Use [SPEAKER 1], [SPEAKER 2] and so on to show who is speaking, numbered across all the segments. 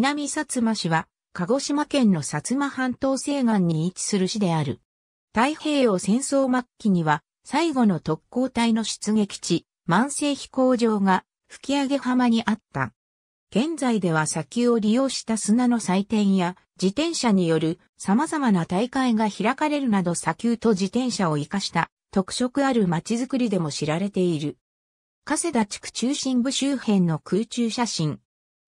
[SPEAKER 1] 南薩摩市は、鹿児島県の薩摩半島西岸に位置する市である。太平洋戦争末期には、最後の特攻隊の出撃地、万世飛行場が吹上浜にあった。現在では砂丘を利用した砂の祭典や自転車による様々な大会が開かれるなど砂丘と自転車を活かした特色ある街づくりでも知られている。加世田地区中心部周辺の空中写真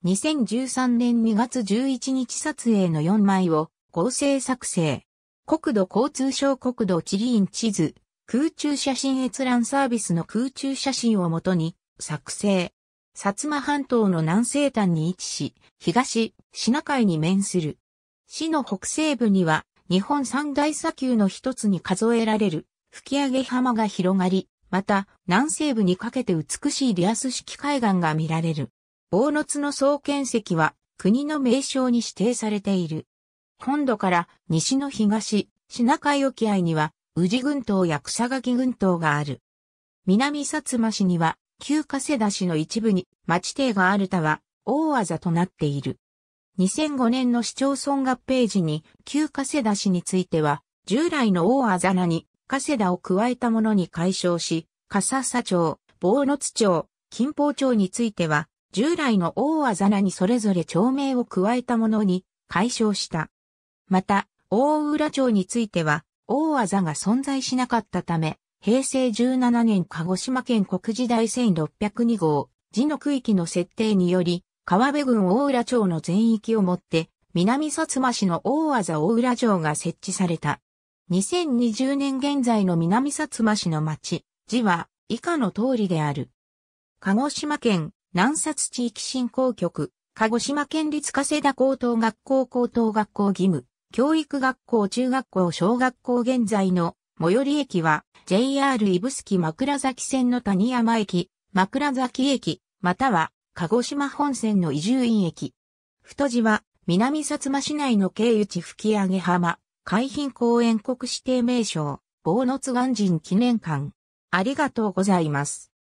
[SPEAKER 1] 2013年2月11日撮影の4枚を合成作成。国土交通省国土地理院地図、空中写真閲覧サービスの空中写真をもとに作成。薩摩半島の南西端に位置し、東、シナ海に面する。市の北西部には、日本三大砂丘の一つに数えられる、吹上浜が広がり、また、南西部にかけて美しいリアス式海岸が見られる。坊津の総建石は国の名称に指定されている。本土から西の東、品ナ海沖合には宇治群島や草垣群島がある。南薩摩市には旧加世田市の一部に町邸があるたは大技となっている。2005年の市町村合併時に旧加世田市については従来の大技なに加世田を加えたものに解消し、笠佐町、坊津町、金峰町については従来の大あざらにそれぞれ町名を加えたものに解消した。また、大浦町については、大あざが存在しなかったため、平成17年鹿児島県国時代1602号、字の区域の設定により、川辺郡大浦町の全域をもって、南薩摩市の大あざ大浦城が設置された。2020年現在の南薩摩市の町、字は以下の通りである。鹿児島県南札地域振興局、鹿児島県立加世田高等学校高等学校義務、教育学校中学校小学校現在の最寄り駅は JR 指宿枕崎線の谷山駅、枕崎駅、または鹿児島本線の移住院駅。太字は南薩摩市内の経由地吹上浜、海浜公園国指定名称、坊津岩人記念館。ありがとうございます。